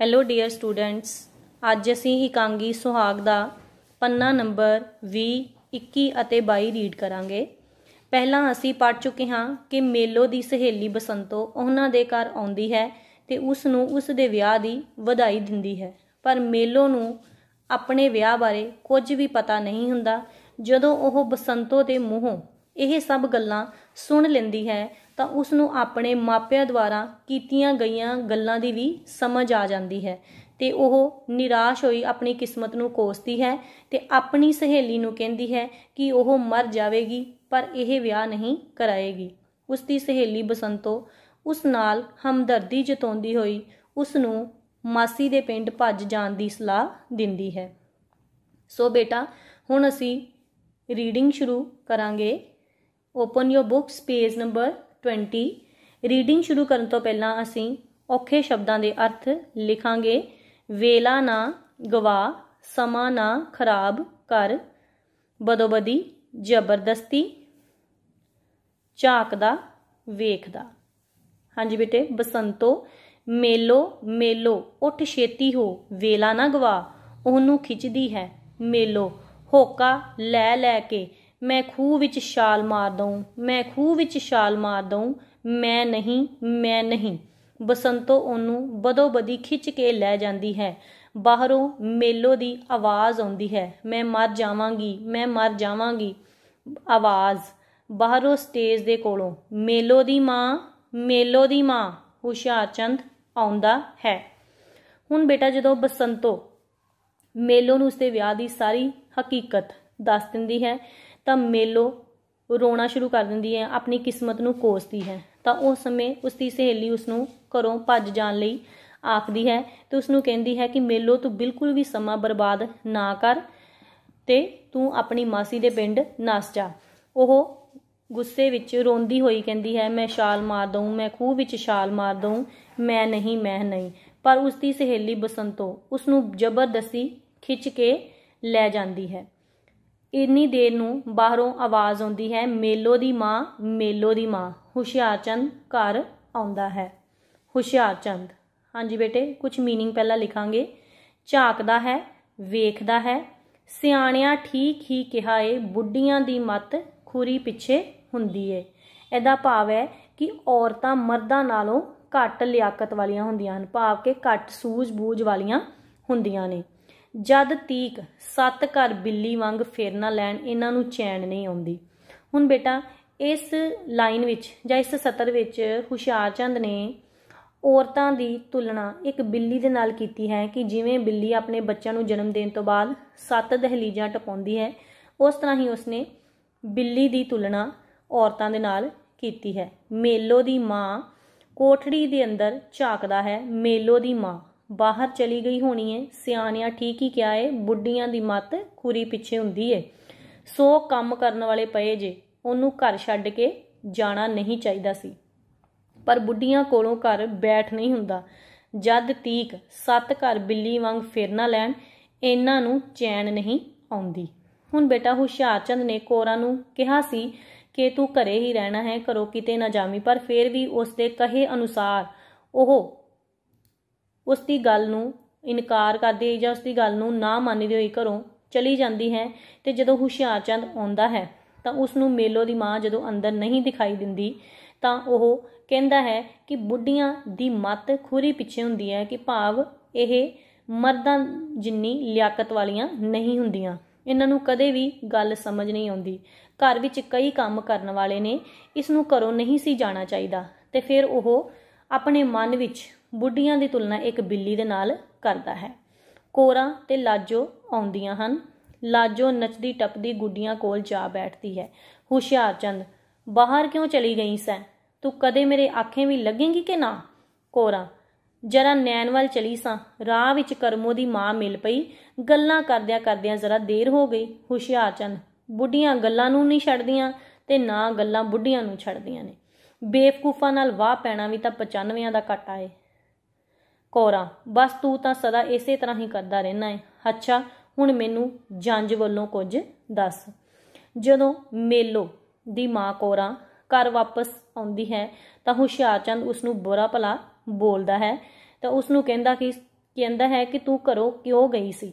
Hello dear students ਅੱਜ ਅਸੀਂ ਹਿਕਾਂਗੀ ਸੁਹਾਗ ਦਾ ਪੰਨਾ ਨੰਬਰ 20 21 ਅਤੇ 22 ਰੀਡ ਕਰਾਂਗੇ ਪਹਿਲਾਂ ਅਸੀਂ ਪੜ ਚੁੱਕੇ ਹਾਂ ਕਿ ਮੇਲੋ ਦੀ ਸਹੇਲੀ ਬਸੰਤੋ ਉਹਨਾਂ ਦੇ ਘਰ ਆਉਂਦੀ ਹੈ ਤੇ ਉਸ ਨੂੰ ਉਸ ਦੇ ਵਿਆਹ ਦੀ ਵਧਾਈ ਦਿੰਦੀ ਹੈ ਪਰ ਮੇਲੋ ਨੂੰ ਆਪਣੇ ਵਿਆਹ ਬਾਰੇ ਕੁਝ ਵੀ ਪਤਾ ਨਹੀਂ ਹੁੰਦਾ ਜਦੋਂ ਉਹ ਬਸੰਤੋ ਦੇ ਮੂੰਹੋਂ ਇਹ ਸਭ ਗੱਲਾਂ ਸੁਣ ਲੈਂਦੀ ਹੈ ਤਾਂ ਉਸ ਨੂੰ ਆਪਣੇ ਮਾਪਿਆਂ ਦੁਆਰਾ ਕੀਤੀਆਂ ਗਈਆਂ ਗੱਲਾਂ ਦੀ ਵੀ ਸਮਝ ਆ ਜਾਂਦੀ ਹੈ ਤੇ ਉਹ ਨਿਰਾਸ਼ ਹੋਈ ਆਪਣੀ ਕਿਸਮਤ ਨੂੰ ਕੋਸਦੀ ਹੈ ਤੇ ਆਪਣੀ ਸਹੇਲੀ ਨੂੰ ਕਹਿੰਦੀ ਹੈ ਕਿ ਉਹ ਮਰ ਜਾਵੇਗੀ ਪਰ ਇਹ ਵਿਆਹ ਨਹੀਂ ਕਰਾਏਗੀ ਉਸ ਦੀ ਸਹੇਲੀ ਬਸੰਤੋ ਉਸ ਨਾਲ ਹਮਦਰਦੀ ਜਤਾਉਂਦੀ ਹੋਈ ਉਸ ਨੂੰ ਮਾਸੀ ਦੇ ਪਿੰਡ ਭੱਜ ਜਾਣ ਦੀ ਸਲਾਹ ਦਿੰਦੀ ਹੈ ਸੋ ਬੇਟਾ ਹੁਣ ਅਸੀਂ ਰੀਡਿੰਗ ਸ਼ੁਰੂ ਕਰਾਂਗੇ open your books page number 20 reading ਸ਼ੁਰੂ ਕਰਨ ਤੋਂ ਪਹਿਲਾਂ ਅਸੀਂ ਔਖੇ ਸ਼ਬਦਾਂ ਦੇ ਅਰਥ ਲਿਖਾਂਗੇ ਵੇਲਾ ਨਾ ਗਵਾ ਸਮਾਂ ਨਾ ਖਰਾਬ ਕਰ ਬਦੋਬਦੀ ਜ਼ਬਰਦਸਤੀ ਝਾਕਦਾ ਵੇਖਦਾ ਹਾਂਜੀ ਬੇਟੇ ਬਸੰਤੋ ਮੇਲੋ ਮੇਲੋ ਉੱਠ ਛੇਤੀ ਹੋ ਵੇਲਾ ਨਾ ਗਵਾ ਉਹਨੂੰ ਖਿੱਚਦੀ ਹੈ ਮੇਲੋ ਹੋਕਾ ਲੈ ਲੈ ਕੇ ਮੈਂ ਖੂਹ ਵਿੱਚ ਛਾਲ ਮਾਰ ਦਊਂ ਮੈਂ ਖੂਹ ਵਿੱਚ ਛਾਲ ਮਾਰ ਦਊਂ ਮੈਂ ਨਹੀਂ ਮੈਂ ਨਹੀਂ ਬਸੰਤੋ ਉਹਨੂੰ ਬਦੋ ਬਦੀ ਖਿੱਚ ਕੇ ਲੈ ਜਾਂਦੀ ਹੈ ਬਾਹਰੋਂ ਮੇਲੋ ਦੀ ਆਵਾਜ਼ ਆਉਂਦੀ ਹੈ ਮੈਂ ਮਰ ਜਾਵਾਂਗੀ ਮੈਂ ਮਰ ਜਾਵਾਂਗੀ ਆਵਾਜ਼ ਬਾਹਰੋਂ ਸਟੇਜ ਦੇ ਕੋਲੋਂ ਮੇਲੋ ਦੀ ਮਾਂ ਮੇਲੋ ਦੀ ਮਾਂ ਹੁਸ਼ਿਆਰਚੰਦ ਆਉਂਦਾ ਹੈ ਹੁਣ ਬੇਟਾ ਜਦੋਂ ਬਸੰਤੋ ਮੇਲੋ ਨੂੰ ਉਸਦੇ ਵਿਆਹ ਦੀ ਸਾਰੀ ਹਕੀਕਤ ਦੱਸ ਦਿੰਦੀ ਹੈ ਤਾਂ ਮੇਲੋ ਰੋਣਾ ਸ਼ੁਰੂ ਕਰ ਦਿੰਦੀ ਹੈ ਆਪਣੀ ਕਿਸਮਤ ਨੂੰ ਕੋਸਦੀ ਹੈ ਤਾਂ ਉਸ ਸਮੇਂ ਉਸ ਦੀ ਸਹੇਲੀ ਉਸ ਨੂੰ ਘਰੋਂ ਭੱਜ ਜਾਣ ਲਈ ਆਖਦੀ ਹੈ ਤੇ ਉਸ ਨੂੰ ਕਹਿੰਦੀ ਹੈ ਕਿ ਮੇਲੋ ਤੂੰ ਬਿਲਕੁਲ ਵੀ ਸਮਾਂ ਬਰਬਾਦ ਨਾ ਕਰ ਤੇ ਤੂੰ ਆਪਣੀ ਮਾਸੀ ਦੇ ਪਿੰਡ ਨਸ ਜਾ ਉਹ ਗੁੱਸੇ ਵਿੱਚ ਰੋਂਦੀ ਹੋਈ ਕਹਿੰਦੀ ਹੈ ਮੈਂ ਛਾਲ ਮਾਰ ਦਊਂ ਮੈਂ ਖੂਹ ਵਿੱਚ ਛਾਲ ਮਾਰ ਦਊਂ ਮੈਂ ਨਹੀਂ ਮੈਂ ਨਹੀਂ ਪਰ ਉਸ ਦੀ ਸਹੇਲੀ ਬਸੰਤੋ ਉਸ ਨੂੰ ਜ਼ਬਰਦਸਤੀ ਖਿੱਚ ਕੇ ਲੈ ਜਾਂਦੀ ਹੈ ਇੰਨੀ ਦੇਰ ਨੂੰ ਬਾਹਰੋਂ ਆਵਾਜ਼ ਆਉਂਦੀ ਹੈ ਮੇਲੋ ਦੀ ਮਾਂ ਮੇਲੋ ਦੀ ਮਾਂ ਹੁਸ਼ਿਆਰਚੰਦ ਘਰ ਆਉਂਦਾ ਹੈ ਹੁਸ਼ਿਆਰਚੰਦ ਹਾਂਜੀ ਬੇਟੇ ਕੁਝ मीनिंग ਪਹਿਲਾਂ ਲਿਖਾਂਗੇ ਝਾਕਦਾ ਹੈ ਵੇਖਦਾ ਹੈ ਸਿਆਣਿਆਂ ਠੀਕ ਹੀ ਕਿਹਾ ਏ ਬੁੱਢੀਆਂ ਦੀ ਮੱਤ ਖੁਰੀ ਪਿੱਛੇ ਹੁੰਦੀ ਏ ਇਹਦਾ ਭਾਵ ਹੈ ਕਿ ਔਰਤਾਂ ਮਰਦਾਂ ਨਾਲੋਂ ਘੱਟ ਲਿਆਕਤ ਵਾਲੀਆਂ ਹੁੰਦੀਆਂ ਹਨ ਭਾਵ ਕਿ ਘੱਟ ਸੂਝ-ਬੂਝ ਵਾਲੀਆਂ ਹੁੰਦੀਆਂ ਨੇ ਜਦ ਤੀਕ ਸੱਤ ਘਰ ਬਿੱਲੀ ਵਾਂਗ ਫੇਰਨਾ ਲੈਣ ਇਹਨਾਂ ਨੂੰ ਚੈਨ ਨਹੀਂ ਆਉਂਦੀ ਹੁਣ ਬੇਟਾ ਇਸ ਲਾਈਨ ਵਿੱਚ ਜਾਂ ਇਸ ਸਤਰ ਵਿੱਚ ਹੁਸ਼ਿਆਰਚੰਦ ਨੇ ਔਰਤਾਂ ਦੀ ਤੁਲਨਾ ਇੱਕ ਬਿੱਲੀ ਦੇ ਨਾਲ ਕੀਤੀ ਹੈ ਕਿ ਜਿਵੇਂ ਬਿੱਲੀ ਆਪਣੇ ਬੱਚਿਆਂ ਨੂੰ ਜਨਮ ਦੇਣ ਤੋਂ ਬਾਅਦ ਸੱਤ ਦਹਲੀਜਾਂ ਟਪਾਉਂਦੀ ਹੈ ਉਸ ਤਰ੍ਹਾਂ ਹੀ ਉਸਨੇ ਬਿੱਲੀ ਦੀ ਤੁਲਨਾ ਔਰਤਾਂ ਦੇ ਨਾਲ ਕੀਤੀ ਹੈ ਮੇਲੋ ਦੀ ਮਾਂ ਕੋਠੜੀ ਦੇ ਅੰਦਰ ਝਾਕਦਾ ਹੈ ਮੇਲੋ ਦੀ ਮਾਂ ਬਾਹਰ ਚਲੀ ਗਈ ਹੋਣੀ ਹੈ ਸਿਆਣਿਆਂ ਠੀਕ ਹੀ ਕਿਹਾ ਏ ਬੁੱਢੀਆਂ ਦੀ ਮੱਤ ਖੁਰੀ ਪਿੱਛੇ ਹੁੰਦੀ ਏ ਸੋ ਕੰਮ ਕਰਨ ਵਾਲੇ ਪਏ ਜੇ ਉਹਨੂੰ ਘਰ ਛੱਡ ਕੇ ਜਾਣਾ ਨਹੀਂ ਚਾਹੀਦਾ ਸੀ ਪਰ ਬੁੱਢੀਆਂ ਕੋਲੋਂ ਘਰ ਬੈਠ ਨਹੀਂ ਹੁੰਦਾ ਜਦ ਤੀਕ ਸੱਤ ਘਰ ਬਿੱਲੀ ਵਾਂਗ ਫੇਰਨਾ ਲੈਣ ਇਹਨਾਂ ਨੂੰ ਚੈਨ ਨਹੀਂ ਆਉਂਦੀ ਹੁਣ ਬੇਟਾ ਹੁਸ਼ਿਆਰਚੰਦ ਨੇ ਕੋਰਾ ਨੂੰ ਕਿਹਾ ਸੀ ਕਿ ਤੂੰ ਘਰੇ ਹੀ ਰਹਿਣਾ ਹੈ ਕਰੋ ਕਿਤੇ ਨਾ ਜਾਵੀਂ ਪਰ ਫੇਰ ਵੀ ਉਸ ਦੇ ਕਹੇ ਅਨੁਸਾਰ ਉਹ ਉਸ ਦੀ ਗੱਲ ਨੂੰ ਇਨਕਾਰ ਕਰਦੇ ਜਾਂ ਉਸ ਦੀ ਗੱਲ ਨੂੰ ਨਾ ਮੰਨਦੇ ਹੋਏ ਘਰੋਂ ਚਲੀ ਜਾਂਦੀ ਹੈ ਤੇ ਜਦੋਂ ਹੁਸ਼ਿਆਰਚੰਦ ਆਉਂਦਾ ਹੈ ਤਾਂ ਉਸ ਨੂੰ ਮੇਲੋ ਦੀ ਮਾਂ ਜਦੋਂ ਅੰਦਰ ਨਹੀਂ ਦਿਖਾਈ ਦਿੰਦੀ ਤਾਂ ਉਹ ਕਹਿੰਦਾ ਹੈ ਕਿ ਬੁੱਢੀਆਂ ਦੀ ਮੱਤ ਖੁਰੀ ਪਿੱਛੇ ਹੁੰਦੀ ਹੈ ਕਿ ਭਾਵ ਇਹ ਮਰਦਾਂ ਜਿੰਨੀ ਲਿਆਕਤ ਵਾਲੀਆਂ ਨਹੀਂ ਹੁੰਦੀਆਂ ਇਹਨਾਂ ਨੂੰ ਕਦੇ ਵੀ ਗੱਲ ਸਮਝ ਨਹੀਂ ਆਉਂਦੀ ਘਰ ਵਿੱਚ ਕਈ ਕੰਮ ਕਰਨ ਵਾਲੇ ਨੇ ਇਸ ਨੂੰ ਘਰੋਂ ਨਹੀਂ ਸੀ ਜਾਣਾ ਚਾਹੀਦਾ ਤੇ ਫਿਰ ਉਹ ਆਪਣੇ ਮਨ ਵਿੱਚ ਬੁੱਢੀਆਂ ਦੀ ਤੁਲਨਾ ਇੱਕ ਬਿੱਲੀ ਦੇ ਨਾਲ ਕਰਦਾ ਹੈ ਕੋਰਾ ਤੇ ਲਾਜੋ ਆਉਂਦੀਆਂ ਹਨ ਲਾਜੋ ਨੱਚਦੀ ਟੱਪਦੀ ਗੁੱਡੀਆਂ ਕੋਲ ਜਾ ਬੈਠਦੀ ਹੈ ਹੁਸ਼ਿਆਰ ਚੰਦ ਬਾਹਰ ਕਿਉਂ ਚਲੀ ਗਈ ਸੈਂ ਤੂੰ ਕਦੇ ਮੇਰੇ ਆਖੇ ਵੀ ਲੱਗੇਂਗੀ ਕਿ ਨਾ ਕੋਰਾ ਜਰਾ ਨੈਣ ਵੱਲ ਚਲੀ ਸਾਂ ਰਾਹ ਵਿੱਚ ਕਰਮੋ ਦੀ ਮਾਂ ਮਿਲ ਪਈ ਗੱਲਾਂ ਕਰਦਿਆਂ ਕਰਦਿਆਂ ਜ਼ਰਾ ਦੇਰ ਹੋ ਗਈ ਹੁਸ਼ਿਆਰ ਚੰਦ ਬੁੱਢੀਆਂ ਗੱਲਾਂ ਨੂੰ ਨਹੀਂ ਛੱਡਦੀਆਂ ਤੇ ਨਾ ਗੱਲਾਂ ਬੁੱਢੀਆਂ ਨੂੰ ਛੱਡਦੀਆਂ ਨੇ ਬੇਵਕੂਫਾਂ ਨਾਲ ਵਾਹ ਪੈਣਾ ਵੀ ਤਾਂ 95 ਦਾ ਘਾਟਾ ਏ ਕੋਰਾ ਬਸ ਤੂੰ ਤਾਂ ਸਦਾ ਇਸੇ ਤਰ੍ਹਾਂ ਹੀ ਕਰਦਾ ਰਹਿਣਾ ਹੈ ਅੱਛਾ ਹੁਣ ਮੈਨੂੰ ਜੰਜ ਵੱਲੋਂ ਕੁਝ ਦੱਸ ਜਦੋਂ ਮੇਲੋ ਦੀ ਮਾਂ ਕੋਰਾ ਘਰ ਵਾਪਸ ਆਉਂਦੀ ਹੈ ਤਾਂ ਹੁਸ਼ਿਆਰਚੰਦ ਉਸ ਨੂੰ ਬੁਰਾ ਭਲਾ ਬੋਲਦਾ ਹੈ ਤਾਂ ਉਸ ਨੂੰ ਕਹਿੰਦਾ ਕਿ ਕਹਿੰਦਾ ਹੈ ਕਿ ਤੂੰ ਘਰੋਂ ਕਿਉਂ ਗਈ ਸੀ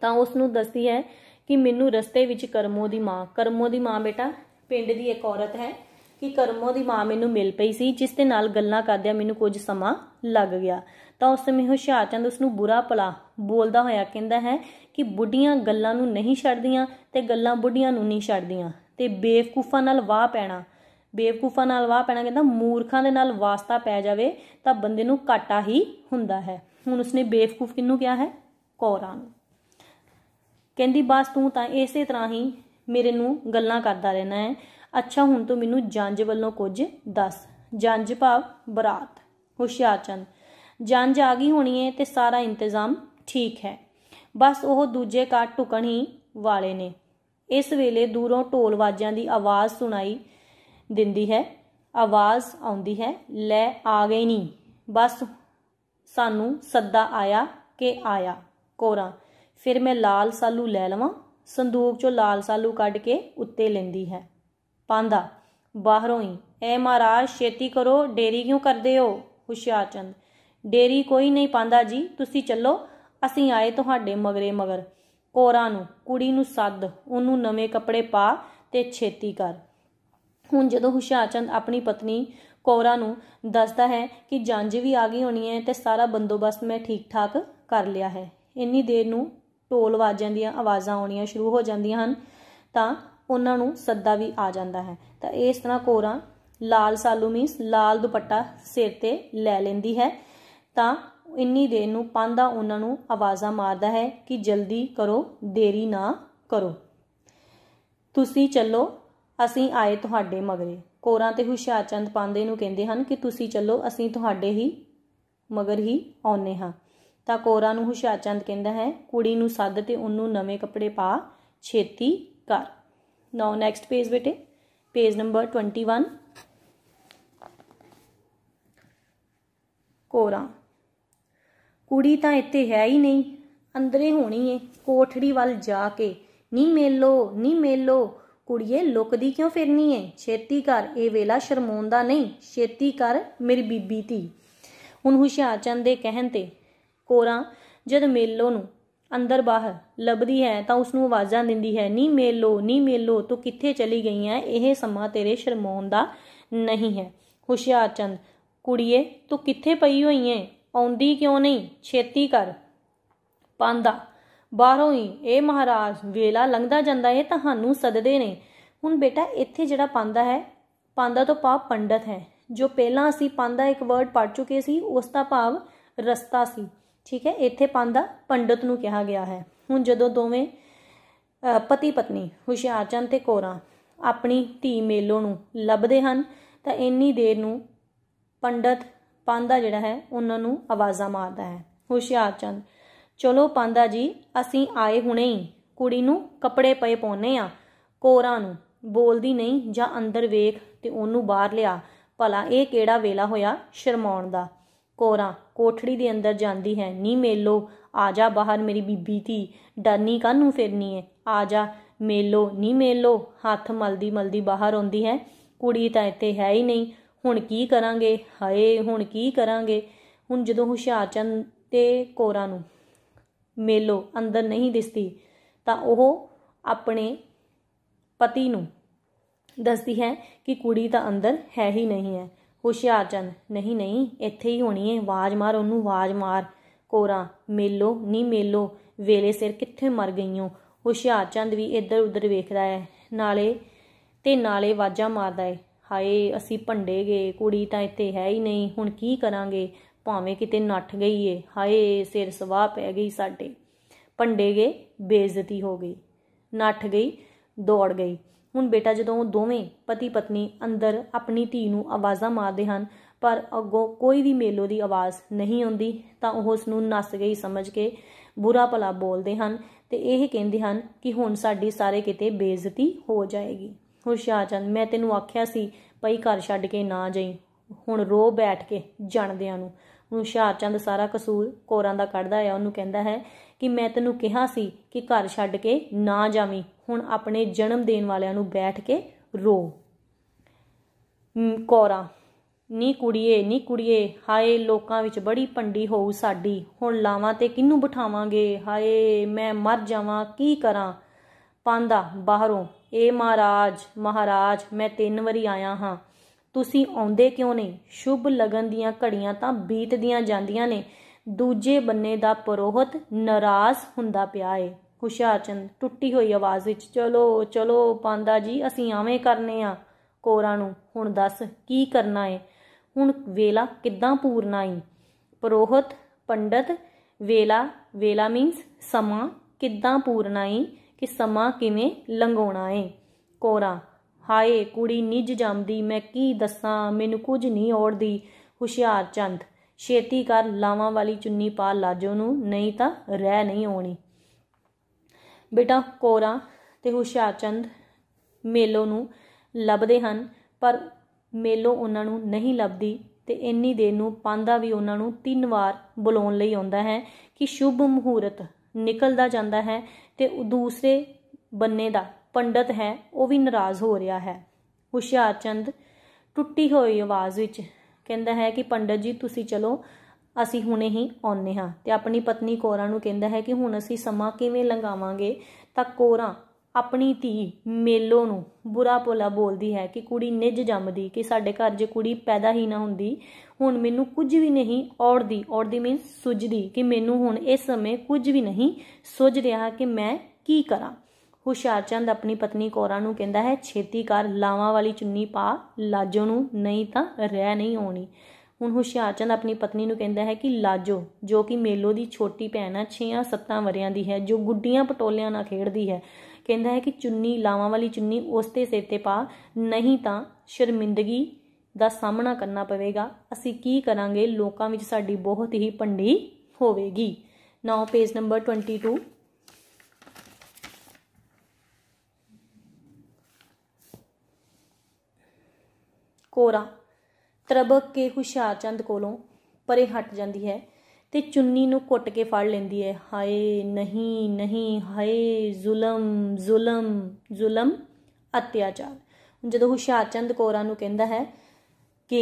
ਤਾਂ ਉਸ ਨੂੰ ਦੱਸਦੀ ਹੈ ਕਿ ਮੈਨੂੰ ਰਸਤੇ ਵਿੱਚ ਕਰਮੋ ਦੀ ਮਾਂ ਕਰਮੋ ਦੀ ਮਾਂ ਬੇਟਾ ਪਿੰਡ ਦੀ ਇੱਕ ਔਰਤ ਹੈ ਕਿ ਕਰਮੋ ਦੀ ਮਾਂ ਮੈਨੂੰ ਮਿਲ ਪਈ ਸੀ ਜਿਸ ਦੇ ਨਾਲ ਗੱਲਾਂ ਕਰਦਿਆਂ ਮੈਨੂੰ ਕੁਝ ਸਮਾਂ ਲੱਗ ਗਿਆ ਤਾਂ ਉਸ ਸਮੇਂ ਹੁਸ਼ਿਆਰਚੰਦ ਉਸ ਨੂੰ ਬੁਰਾ ਭਲਾ ਬੋਲਦਾ ਹੋਇਆ ਕਹਿੰਦਾ ਹੈ ਕਿ ਬੁੱਢੀਆਂ ਗੱਲਾਂ ਨੂੰ ਨਹੀਂ ਛੱਡਦੀਆਂ ਤੇ ਗੱਲਾਂ ਬੁੱਢੀਆਂ ਨੂੰ ਨਹੀਂ ਛੱਡਦੀਆਂ ਤੇ ਬੇਵਕੂਫਾਂ ਨਾਲ ਵਾਹ ਪੈਣਾ ਬੇਵਕੂਫਾਂ ਨਾਲ ਵਾਹ ਪੈਣਾ ਕਹਿੰਦਾ ਮੂਰਖਾਂ ਦੇ ਨਾਲ ਵਾਸਤਾ ਪੈ ਜਾਵੇ ਤਾਂ ਬੰਦੇ ਨੂੰ ਕਾਟਾ ਹੀ ਹੁੰਦਾ ਹੈ ਹੁਣ ਉਸਨੇ ਬੇਵਕੂਫ ਕਿੰਨੂੰ ਕਿਹਾ ਹੈ ਕੌਰਾਂ ਨੂੰ ਕਹਿੰਦੀ ਬਸ ਤੂੰ ਤਾਂ ਇਸੇ ਤਰ੍ਹਾਂ ਹੀ ਮੇਰੇ ਨੂੰ ਗੱਲਾਂ ਕਰਦਾ ਰਹਿਣਾ ਹੈ ਅੱਛਾ ਹੁਣ ਤੂੰ ਮੈਨੂੰ ਜੰਜ ਵੱਲੋਂ ਕੁਝ ਦੱਸ ਜੰਜ ਭਾਵ ਬਰਾਤ ਹੁਸ਼ਿਆਰਚੰਦ ਜੰਜ ਆ ਗਈ ਹੋਣੀ ਹੈ ਤੇ ਸਾਰਾ ਇੰਤਜ਼ਾਮ ਠੀਕ ਹੈ ਬਸ ਉਹ ਦੂਜੇ ਕਾਟ ਟੁਕਣ ਹੀ ਵਾਲੇ ਨੇ ਇਸ ਵੇਲੇ ਦੂਰੋਂ ਢੋਲ ਵਾਜਿਆਂ ਦੀ ਆਵਾਜ਼ ਸੁਣਾਈ ਦਿੰਦੀ ਹੈ ਆਵਾਜ਼ ਆਉਂਦੀ ਹੈ ਲੈ ਆ ਗਏ ਨਹੀਂ ਬਸ ਸਾਨੂੰ ਸੱਦਾ ਆਇਆ ਕਿ ਆਇਆ ਕੋਰਾ ਫਿਰ ਮੈਂ ਲਾਲ ਸਾਲੂ ਲੈ ਲਵਾਂ ਸੰਦੂਕ ਚੋਂ ਲਾਲ ਸਾਲੂ ਕੱਢ ਕੇ ਉੱਤੇ ਲੈਂਦੀ ਹੈ ਪਾਂਦਾ ਬਾਹਰੋਂ ਹੀ ਐ ਮਹਾਰਾਜ ਛੇਤੀ ਕਰੋ ਡੇਰੀ ਕਿਉਂ ਕਰਦੇ ਹੋ ਹੁਸ਼ਿਆਰਚੰਦ ਡੇਰੀ ਕੋਈ ਨਹੀਂ ਪਾਂਦਾ ਜੀ ਤੁਸੀਂ ਚੱਲੋ ਅਸੀਂ ਆਏ ਤੁਹਾਡੇ ਮਗਰੇ ਮਗਰ ਕੋਰਾ ਨੂੰ ਕੁੜੀ ਨੂੰ ਸੱਦ ਉਹਨੂੰ ਨਵੇਂ ਕੱਪੜੇ ਪਾ ਤੇ ਛੇਤੀ ਕਰ ਹੁਣ ਜਦੋਂ ਹੁਸ਼ਿਆਰਚੰਦ ਆਪਣੀ ਪਤਨੀ ਕੋਰਾ ਨੂੰ ਦੱਸਦਾ ਹੈ ਕਿ ਜੰਜ ਵੀ ਆ ਗਈ ਹੋਣੀ ਹੈ ਤੇ ਸਾਰਾ ਬੰਦੋਬਸਤ ਮੈਂ ਠੀਕ ਠਾਕ ਕਰ ਲਿਆ ਹੈ ਇੰਨੀ ਦੇਰ ਨੂੰ ਢੋਲ ਵਾਜਾਂ ਦੀਆਂ ਆਵਾਜ਼ਾਂ ਆਉਣੀਆਂ ਸ਼ੁਰੂ ਹੋ ਜਾਂਦੀਆਂ ਹਨ ਤਾਂ ਉਹਨਾਂ ਨੂੰ ਸੱਦਾ ਵੀ ਆ ਜਾਂਦਾ ਹੈ ਤਾਂ ਇਸ ਤਰ੍ਹਾਂ ਕੋਰਾ ਲਾਲ ਸਾਲੂ ਮੀਨਸ ਲਾਲ ਦੁਪੱਟਾ ਸਿਰ ਤੇ ਲੈ ਲੈਂਦੀ ਹੈ ਤਾਂ ਇੰਨੀ ਦੇਰ ਨੂੰ ਪਾਂਦਾ ਉਹਨਾਂ ਨੂੰ ਆਵਾਜ਼ਾਂ ਮਾਰਦਾ ਹੈ ਕਿ ਜਲਦੀ ਕਰੋ ਦੇਰੀ ਨਾ ਕਰੋ ਤੁਸੀਂ ਚੱਲੋ ਅਸੀਂ ਆਏ ਤੁਹਾਡੇ ਮਗਰੇ ਕੋਰਾਂ ਤੇ ਹੁਸ਼ਿਆਰਚੰਦ ਪਾਂਦੇ ਨੂੰ ਕਹਿੰਦੇ ਹਨ ਕਿ ਤੁਸੀਂ ਚੱਲੋ ਅਸੀਂ ਤੁਹਾਡੇ ਹੀ ਮਗਰ ਹੀ ਆਉਨੇ ਹਾਂ ਤਾਂ ਕੋਰਾਂ ਨੂੰ ਹੁਸ਼ਿਆਰਚੰਦ ਕਹਿੰਦਾ ਹੈ ਕੁੜੀ ਨੂੰ ਸੱਦ ਤੇ ਉਹਨੂੰ ਨਵੇਂ ਕੱਪੜੇ ਪਾ ਛੇਤੀ ਕਰ ਨਾਓ ਨੈਕਸਟ ਪੇਜ ਬੇਟੇ ਪੇਜ ਨੰਬਰ 21 ਕੋਰਾ ਕੁੜੀ ਤਾਂ ਇੱਥੇ ਹੈ ਹੀ ਨਹੀਂ ਅੰਦਰੇ ਹੋਣੀ ਏ ਕੋਠੜੀ ਵੱਲ ਜਾ ਕੇ ਨੀ ਮੇਲੋ ਨੀ ਮੇਲੋ ਕੁੜੀਏ ਲੁਕਦੀ ਕਿਉਂ ਫਿਰਨੀ ਏ ਛੇਤੀ ਕਰ ਇਹ ਵੇਲਾ ਸ਼ਰਮਾਉਂਦਾ ਨਹੀਂ ਛੇਤੀ ਕਰ ਮੇਰੀ ਬੀਬੀ ਧੀ ਹੁਣ ਹੁਸ਼ਿਆਰ ਚੰਦ ਦੇ ਕਹਿਣ ਤੇ ਕੋਰਾ ਜਦ ਮੇਲੋ ਨੂੰ ਅੰਦਰ ਬਾਹਰ ਲੱਭਦੀ ਹੈ ਤਾਂ ਉਸ ਨੂੰ ਆਵਾਜ਼ਾਂ ਦਿੰਦੀ ਹੈ ਨੀ ਮੇਲੋ ਨੀ ਮੇਲੋ ਤੂੰ ਕਿੱਥੇ ਚਲੀ ਗਈ ਹੈ ਇਹ ਸਮਾਂ ਤੇਰੇ ਸ਼ਰਮਾਉਣ ਦਾ ਨਹੀਂ ਹੈ ਹੁਸ਼ਿਆਰ ਚੰਦ ਕੁੜੀਏ ਤੂੰ ਕਿੱਥੇ ਪਈ ਹੋਈ ਹੈ ਆਉਂਦੀ ਕਿਉਂ ਨਹੀਂ ਛੇਤੀ ਕਰ ਪਾਂਦਾ ਬਾਹਰੋਂ ਹੀ ਇਹ ਮਹਾਰਾਜ ਵੇਲਾ ਲੰਘਦਾ ਜਾਂਦਾ ਹੈ ਤੁਹਾਨੂੰ ਸਦਦੇ ਨੇ ਹੁਣ ਬੇਟਾ ਇੱਥੇ ਜਿਹੜਾ ਪਾਂਦਾ ਹੈ ਪਾਂਦਾ ਤੋਂ ਪਾਪ ਪੰਡਤ ਹੈ ਜੋ ਪਹਿਲਾਂ ਅਸੀਂ ਪਾਂਦਾ ਇੱਕ ਵਰਡ ਪੜ ਚੁੱਕੇ ਸੀ ਉਸ ਦਾ ਭਾਵ ਰਸਤਾ ਸੀ ਠੀਕ ਹੈ ਇੱਥੇ ਪਾਂਦਾ ਪੰਡਤ ਨੂੰ ਕਿਹਾ ਗਿਆ ਹੈ ਹੁਣ ਜਦੋਂ ਦੋਵੇਂ ਪਤੀ ਪਤਨੀ ਹੁਸ਼ਿਆਰਚੰਦ ਤੇ ਕੋਰਾ ਆਪਣੀ ਧੀ ਮੇਲੋ ਨੂੰ ਲੱਭਦੇ ਹਨ ਤਾਂ ਇੰਨੀ ਦੇਰ ਨੂੰ ਪੰਡਤ ਪਾਂਦਾ ਜਿਹੜਾ ਹੈ ਉਹਨਾਂ ਨੂੰ ਆਵਾਜ਼ਾਂ ਮਾਰਦਾ ਹੈ ਹੁਸ਼ਿਆਰਚੰਦ ਚਲੋ ਪਾਂਦਾ ਜੀ ਅਸੀਂ ਆਏ ਹੁਣੇ ਹੀ ਕੁੜੀ ਨੂੰ ਕੱਪੜੇ ਪਏ ਪਾਉਨੇ ਆ ਕੋਰਾ ਨੂੰ ਬੋਲਦੀ ਨਹੀਂ ਜਾਂ ਅੰਦਰ ਵੇਖ ਤੇ ਉਹਨੂੰ ਬਾਹਰ ਲਿਆ ਭਲਾ ਇਹ ਕਿਹੜਾ ਵੇਲਾ ਹੋਇਆ ਸ਼ਰਮਾਉਣ ਦਾ ਕੋਰਾ ਕੋਠੜੀ ਦੇ ਅੰਦਰ ਜਾਂਦੀ ਹੈ ਨੀ ਮੇਲੋ ਆ ਜਾ ਬਾਹਰ ਮੇਰੀ ਬੀਬੀ ਧੀ ਡਰਨੀ ਕਾਨੂੰ ਫਿਰਨੀ ਹੈ ਆ ਜਾ ਮੇਲੋ ਨੀ ਮੇਲੋ ਹੱਥ ਮਲਦੀ ਮਲਦੀ ਬਾਹਰ ਆਉਂਦੀ ਹੈ ਕੁੜੀ ਤਾਂ ਇੱਥੇ ਹੈ ਹੀ ਨਹੀਂ ਹੁਣ ਕੀ ਕਰਾਂਗੇ ਹਾਏ ਹੁਣ ਕੀ ਕਰਾਂਗੇ ਹੁਣ ਜਦੋਂ ਹੁਸ਼ਿਆਰਚੰਦ ਤੇ ਕੋਰਾ ਨੂੰ ਮੇਲੋ ਅੰਦਰ ਨਹੀਂ ਦਿਸਦੀ ਤਾਂ ਉਹ ਆਪਣੇ ਪਤੀ ਨੂੰ ਦੱਸਦੀ ਹੈ ਕਿ ਕੁੜੀ ਤਾਂ ਅੰਦਰ ਹੈ ਹੀ ਨਹੀਂ ਹੈ ਹੁਸ਼ਿਆਰਚੰਦ ਨਹੀਂ ਨਹੀਂ ਇੱਥੇ ਹੀ ਹੋਣੀ ਏ ਆਵਾਜ਼ ਮਾਰ ਉਹਨੂੰ ਆਵਾਜ਼ ਮਾਰ ਕੋਰਾ ਮੇਲੋ ਨੀ ਮੇਲੋ ਵੇਲੇ ਸਿਰ ਕਿੱਥੇ ਮਰ ਗਈਓ ਹੁਸ਼ਿਆਰਚੰਦ ਵੀ ਇੱਧਰ ਉੱਧਰ ਵੇਖਦਾ ਹੈ ਨਾਲੇ ਤੇ ਨਾਲੇ ਆਵਾਜ਼ਾਂ ਮਾਰਦਾ ਏ ਹਾਏ ਅਸੀਂ ਭੰਡੇ ਗਏ ਕੁੜੀ ਤਾਂ ਇੱਥੇ ਹੈ ਹੀ ਨਹੀਂ ਹੁਣ ਕੀ ਕਰਾਂਗੇ ਭਾਵੇਂ ਕਿਤੇ ਨੱਠ ਗਈ ਏ ਹਾਏ ਸਿਰ ਸਵਾਹ ਪੈ ਗਈ ਸਾਡੇ ਭੰਡੇ ਗਏ ਬੇਇੱਜ਼ਤੀ ਹੋ ਗਈ ਨੱਠ ਗਈ ਦੌੜ ਗਈ ਹੁਣ ਬੇਟਾ ਜਦੋਂ ਉਹ ਦੋਵੇਂ ਪਤੀ ਪਤਨੀ ਅੰਦਰ ਆਪਣੀ ਧੀ ਨੂੰ ਆਵਾਜ਼ਾਂ ਮਾਰਦੇ ਹਨ ਪਰ ਅੱਗੋਂ ਕੋਈ ਵੀ ਮੇਲੋ ਦੀ ਆਵਾਜ਼ ਨਹੀਂ ਆਉਂਦੀ ਤਾਂ ਉਹ ਉਸ ਨੂੰ ਨੱਸ ਗਈ ਸਮਝ ਕੇ ਬੁਰਾ ਭਲਾ ਬੋਲਦੇ ਹਨ ਤੇ ਇਹ ਕਹਿੰਦੇ ਹਨ ਕਿ ਹੁਣ ਸਾਡੀ ਸਾਰੇ ਕਿਤੇ ਬੇਇੱਜ਼ਤੀ ਹੋ ਜਾਏਗੀ ਹੁਸ਼ਿਆਰਚੰਦ ਮੈਂ ਤੈਨੂੰ ਆਖਿਆ ਸੀ ਪਈ ਘਰ ਛੱਡ ਕੇ ਨਾ ਜਾਈ ਹੁਣ ਰੋ ਬੈਠ ਕੇ ਜਾਣਦਿਆਂ ਨੂੰ ਹੁਣ ਹੁਸ਼ਿਆਰਚੰਦ ਸਾਰਾ ਕਸੂਰ ਕੋਰਾਂ ਦਾ ਕੱਢਦਾ ਆ ਉਹਨੂੰ ਕਹਿੰਦਾ ਹੈ ਕਿ ਮੈਂ ਤੈਨੂੰ ਕਿਹਾ ਸੀ ਕਿ ਘਰ ਛੱਡ ਕੇ ਨਾ ਜਾਵੀਂ ਹੁਣ ਆਪਣੇ ਜਨਮ ਦੇਣ ਵਾਲਿਆਂ ਨੂੰ ਬੈਠ ਕੇ ਰੋ ਕੋਰਾਂ ਨੀ ਕੁੜੀਏ ਨੀ ਕੁੜੀਏ ਹਾਏ ਲੋਕਾਂ ਵਿੱਚ ਬੜੀ ਪੰਡੀ ਹੋਊ ਸਾਡੀ ਹੁਣ ਲਾਵਾਂ ਤੇ ਕਿੰਨੂੰ ਬਿਠਾਵਾਂਗੇ ਹਾਏ ਮੈਂ ਮਰ ਜਾਵਾਂ ਕੀ ਕਰਾਂ ਪਾਂਦਾ ਬਾਹਰੋਂ ਏ ਮਹਾਰਾਜ ਮਹਾਰਾਜ ਮੈਂ ਤਿੰਨ ਵਾਰੀ ਆਇਆ ਹਾਂ ਤੁਸੀਂ ਆਉਂਦੇ ਕਿਉਂ ਨਹੀਂ ਸ਼ੁਭ ਲਗਨ ਦੀਆਂ ਘੜੀਆਂ ਤਾਂ ਬੀਤਦੀਆਂ ਜਾਂਦੀਆਂ ਨੇ ਦੂਜੇ ਬੰਨੇ ਦਾ ਪਰੋਹਤ ਨਰਾਜ਼ ਹੁੰਦਾ ਪਿਆ ਏ ਹੁਸ਼ਿਆਰਚੰਦ ਟੁੱਟੀ ਹੋਈ ਆਵਾਜ਼ ਵਿੱਚ ਚਲੋ ਚਲੋ ਪਾਂਦਾ ਜੀ ਅਸੀਂ ਆਵੇਂ ਕਰਨੇ ਆ ਕੋਰਾ ਨੂੰ ਹੁਣ ਦੱਸ ਕੀ ਕਰਨਾ ਏ ਹੁਣ ਵੇਲਾ ਕਿੱਦਾਂ ਪੂਰਨਾ ਈ ਪਰੋਹਤ ਪੰਡਤ ਵੇਲਾ ਵੇਲਾ ਮੀਨਸ ਸਮਾਂ ਕਿੱਦਾਂ ਪੂਰਨਾ ਈ ਕਿ ਸਮਾਂ ਕਿਵੇਂ ਲੰਘਾਉਣਾ ਏ ਕੋਰਾ ਹਾਏ ਕੁੜੀ ਨਿੱਜ ਜਾਂਦੀ ਮੈਂ ਕੀ ਦੱਸਾਂ ਮੈਨੂੰ ਕੁਝ ਨਹੀਂ ਔੜਦੀ ਹੁਸ਼ਿਆਰ ਚੰਦ ਛੇਤੀ ਕਰ ਲਾਵਾਂ ਵਾਲੀ ਚੁੰਨੀ ਪਾ ਲਾਜੋ ਨੂੰ ਨਹੀਂ ਤਾਂ ਰਹਿ ਨਹੀਂ ਆਉਣੀ ਬੇਟਾ ਕੋਰਾ ਤੇ ਹੁਸ਼ਿਆਰ ਚੰਦ ਮੇਲੋ ਨੂੰ ਲੱਭਦੇ ਹਨ ਪਰ ਮੇਲੋ ਉਹਨਾਂ ਨੂੰ ਨਹੀਂ ਲੱਭਦੀ ਤੇ ਇੰਨੀ ਦੇਰ ਨੂੰ ਪਾਂਦਾ ਵੀ ਉਹਨਾਂ ਨੂੰ ਤਿੰਨ ਵਾਰ ਬੁਲਾਉਣ ਲਈ ਆਉਂਦਾ ਹੈ ਕਿ ਸ਼ੁਭ ਮਹੂਰਤ ਨਿਕਲਦਾ ਜਾਂਦਾ ਹੈ ਤੇ ਦੂਸਰੇ ਬੰਨੇ ਦਾ ਪੰਡਤ ਹੈ ਉਹ ਵੀ ਨਾਰਾਜ਼ ਹੋ ਰਿਹਾ ਹੈ ਹੁਸ਼ਿਆਰ ਚੰਦ ਟੁੱਟੀ ਹੋਈ ਆਵਾਜ਼ ਵਿੱਚ ਕਹਿੰਦਾ ਹੈ ਕਿ ਪੰਡਤ ਜੀ ਤੁਸੀਂ ਚਲੋ ਅਸੀਂ ਹੁਣੇ ਹੀ ਆਉਨੇ ਹਾਂ ਤੇ ਆਪਣੀ ਪਤਨੀ ਕੋਰਾ ਨੂੰ ਕਹਿੰਦਾ ਹੈ ਕਿ ਹੁਣ ਅਸੀਂ ਸਮਾਂ ਕਿਵੇਂ ਲੰਘਾਵਾਂਗੇ ਤਾਂ ਕੋਰਾ ਆਪਣੀ ਧੀ ਮੇਲੋ ਨੂੰ ਬੁਰਾ ਪੋਲਾ ਬੋਲਦੀ ਹੈ ਕਿ ਕੁੜੀ ਨਿੱਜ ਜੰਮਦੀ ਕਿ ਸਾਡੇ ਘਰ ਜੇ ਕੁੜੀ ਪੈਦਾ ਹੀ ਨਾ ਹੁੰਦੀ ਹੁਣ ਮੈਨੂੰ ਕੁਝ ਵੀ ਨਹੀਂ ਔੜਦੀ ਔੜਦੀ ਮੀਨਸ ਸੁਜਦੀ ਕਿ ਮੈਨੂੰ ਹੁਣ ਇਸ ਸਮੇਂ ਕੁਝ ਵੀ ਨਹੀਂ ਸੁਜ ਰਿਹਾ ਕਿ ਮੈਂ ਕੀ ਕਰਾਂ ਹੁਸ਼ਿਆਰਚੰਦ ਆਪਣੀ ਪਤਨੀ ਕੋਰਾ ਨੂੰ ਕਹਿੰਦਾ ਹੈ ਛੇਤੀ ਕਰ ਲਾਵਾਂ ਵਾਲੀ ਚੁੰਨੀ ਪਾ ਲਾਜੋ ਨੂੰ ਨਹੀਂ ਤਾਂ ਰਹਿ ਨਹੀਂ ਹੋਣੀ ਹੁਣ ਹੁਸ਼ਿਆਰਚੰਦ ਆਪਣੀ ਪਤਨੀ ਨੂੰ ਕਹਿੰਦਾ ਹੈ ਕਿ ਲਾਜੋ ਜੋ ਕਿ ਮੇਲੋ ਦੀ ਛੋਟੀ ਭੈਣ ਆ 6-7 ਵਰਿਆਂ ਦੀ ਹੈ ਜੋ ਗੁੱਡੀਆਂ ਪਟੋਲਿਆਂ ਨਾਲ ਖੇਡਦੀ ਹੈ ਕਹਿੰਦਾ ਹੈ ਕਿ ਚੁੰਨੀ ਲਾਵਾਂ ਵਾਲੀ ਚੁੰਨੀ ਉਸ ਤੇ ਸਿਰ ਤੇ ਪਾ ਨਹੀਂ ਤਾਂ ਸ਼ਰਮਿੰਦਗੀ ਦਾ ਸਾਹਮਣਾ ਕਰਨਾ ਪਵੇਗਾ ਅਸੀਂ ਕੀ ਕਰਾਂਗੇ ਲੋਕਾਂ ਵਿੱਚ ਸਾਡੀ ਬਹੁਤ ਹੀ ਪੰਡੀ ਹੋਵੇਗੀ ਨਾਓ ਪੇਜ ਨੰਬਰ 22 ਕੋਰਾ ਤਰਬਕ ਕੇ ਹੁਸ਼ਿਆਰਚੰਦ ਕੋਲੋਂ ਪਰੇ ਹਟ ਜਾਂਦੀ ਹੈ ਤੇ ਚੁੰਨੀ ਨੂੰ ਕੁੱਟ ਕੇ ਫੜ ਲੈਂਦੀ ਹੈ ਹਾਏ ਨਹੀਂ ਨਹੀਂ ਹਾਏ ਜ਼ੁਲਮ ਜ਼ੁਲਮ ਜ਼ੁਲਮ ਅਤਿਆਚਾਰ ਜਦੋਂ ਹੁਸ਼ਿਆਰਚੰਦ ਕੋਰਾ ਨੂੰ ਕਹਿੰਦਾ ਹੈ ਕਿ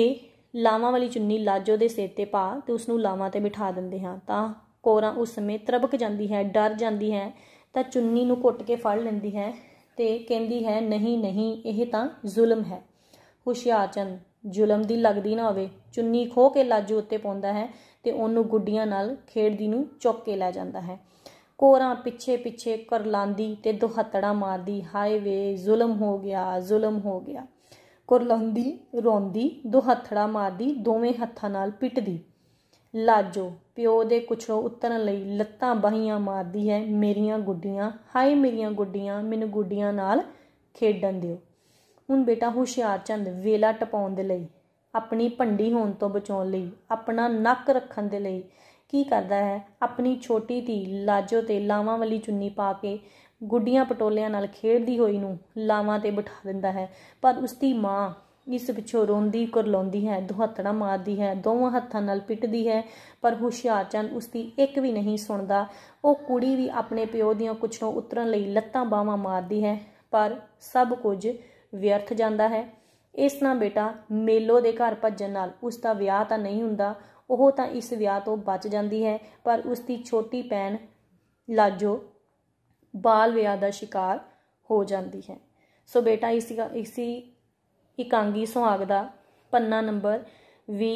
ਲਾਵਾਂ ਵਾਲੀ ਚੁੰਨੀ ਲਾਜੋ ਦੇ ਸਿਰ ਤੇ ਪਾ ਤੇ ਉਸ ਨੂੰ ਲਾਵਾਂ ਤੇ ਬਿਠਾ ਦਿੰਦੇ ਹਾਂ ਤਾਂ ਕੋਰਾ ਉਸ ਸਮੇਂ ਤਰਬਕ ਜਾਂਦੀ ਹੈ ਡਰ ਜਾਂਦੀ ਹੈ ਤਾਂ ਚੁੰਨੀ ਨੂੰ ਕੁੱਟ ਕੇ ਫੜ ਲੈਂਦੀ ਹੈ ਤੇ ਕਹਿੰਦੀ ਹੈ ਨਹੀਂ ਨਹੀਂ ਇਹ ਤਾਂ ਜ਼ੁਲਮ ਹੈ ਹੁਸ਼ਿਆਰ ਚੰਦ ਜ਼ੁਲਮ ਦੀ ਲੱਗਦੀ ਨਾ ਹੋਵੇ ਚੁੰਨੀ ਖੋ ਕੇ ਲਾਜੂ ਉੱਤੇ ਪਾਉਂਦਾ ਹੈ ਤੇ ਉਹਨੂੰ ਗੁੱਡੀਆਂ ਨਾਲ ਖੇਡਦੀ ਨੂੰ ਚੁੱਕ ਕੇ ਲੈ ਜਾਂਦਾ ਹੈ ਕੋਰਾ ਪਿੱਛੇ ਪਿੱਛੇ ਕਰਲਾਂਦੀ ਤੇ ਦੁਹੱਤੜਾ ਮਾਰਦੀ ਹਾਏ ਵੇ ਜ਼ੁਲਮ ਹੋ ਗਿਆ ਜ਼ੁਲਮ ਹੋ ਗਿਆ ਕਰਲਾਂਦੀ ਰੋਂਦੀ ਦੁਹੱਥੜਾ ਮਾਰਦੀ ਦੋਵੇਂ ਹੱਥਾਂ ਨਾਲ ਪਿੱਟਦੀ ਲਾਜੋ ਪਿਓ ਦੇ ਕੁਛੋ ਉਤਰਨ ਲਈ ਲੱਤਾਂ ਬਾਹੀਆਂ ਮਾਰਦੀ ਹੈ ਮੇਰੀਆਂ ਗੁੱਡੀਆਂ ਹਾਏ ਮੇਰੀਆਂ ਗੁੱਡੀਆਂ ਮੈਨੂੰ ਗੁੱਡੀਆਂ ਨਾਲ ਖੇਡਣ ਦਿਓ ਹੁਣ ਬੇਟਾ ਹੁਸ਼ਿਆਰ ਚੰਦ ਵੇਲਾ ਟਪਾਉਣ ਦੇ ਲਈ ਆਪਣੀ ਭੰਡੀ ਹੋਣ ਤੋਂ ਬਚਾਉਣ ਲਈ ਆਪਣਾ ਨੱਕ ਰੱਖਣ ਦੇ ਲਈ ਕੀ ਕਰਦਾ ਹੈ ਆਪਣੀ ਛੋਟੀ ਧੀ ਲਾਜੋ ਤੇ ਲਾਵਾਂ ਵਾਲੀ ਚੁੰਨੀ ਪਾ ਕੇ ਗੁੱਡੀਆਂ ਪਟੋਲਿਆਂ ਨਾਲ ਖੇਡਦੀ ਹੋਈ ਨੂੰ ਲਾਵਾਂ ਤੇ ਬਿਠਾ ਦਿੰਦਾ ਹੈ ਪਰ ਉਸ ਦੀ ਮਾਂ ਇਸ ਪਿਛੋਂ ਰੋਂਦੀ ਕੁਰਲਾਉਂਦੀ ਹੈ ਦੁਹੱਤੜਾ ਮਾਰਦੀ ਹੈ ਦੋਵਾਂ ਹੱਥਾਂ ਨਾਲ ਪਿੱਟਦੀ ਹੈ ਪਰ ਹੁਸ਼ਿਆਰਚੰਦ ਉਸ ਦੀ ਇੱਕ ਵੀ ਨਹੀਂ ਸੁਣਦਾ ਉਹ ਕੁੜੀ ਵੀ ਆਪਣੇ ਪਿਓ ਦੀਆਂ ਕੁਛ ਨੂੰ ਉਤਰਨ ਲਈ ਲੱਤਾਂ ਬਾਹਾਂ ਮਾਰਦੀ ਹੈ ਪਰ ਸਭ ਕੁਝ ਵਿਅਰਥ ਜਾਂਦਾ ਹੈ ਇਸ ਤਰ੍ਹਾਂ ਬੇਟਾ ਮੇਲੋ ਦੇ ਘਰ ਭੱਜਣ ਨਾਲ ਉਸ ਦਾ ਵਿਆਹ ਤਾਂ ਨਹੀਂ ਹੁੰਦਾ ਉਹ ਤਾਂ ਇਸ ਵਿਆਹ ਤੋਂ ਬਚ ਜਾਂਦੀ ਹੈ ਪਰ ਉਸ ਦੀ ਛੋਟੀ ਭੈਣ ਲਾਜੋ ਬਾਲ ਵਿਆਹ ਦਾ ਸ਼ਿਕਾਰ ਹੋ ਜਾਂਦੀ ਹੈ ਸੋ ਬੇਟਾ ਇਸ ਇਸੀ ਇਕਾਂਗੀ ਸੁਹਾਗ ਦਾ ਪੰਨਾ ਨੰਬਰ 20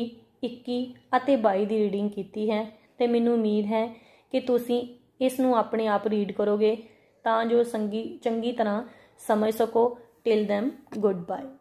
21 ਅਤੇ 22 ਦੀ ਰੀਡਿੰਗ ਕੀਤੀ ਹੈ ਤੇ ਮੈਨੂੰ ਉਮੀਦ ਹੈ ਕਿ ਤੁਸੀਂ ਇਸ ਨੂੰ ਆਪਣੇ ਆਪ ਰੀਡ ਕਰੋਗੇ ਤਾਂ ਜੋ ਸੰਗੀ ਚੰਗੀ ਤਰ੍ਹਾਂ ਸਮਝ ਸਕੋ Till them goodbye.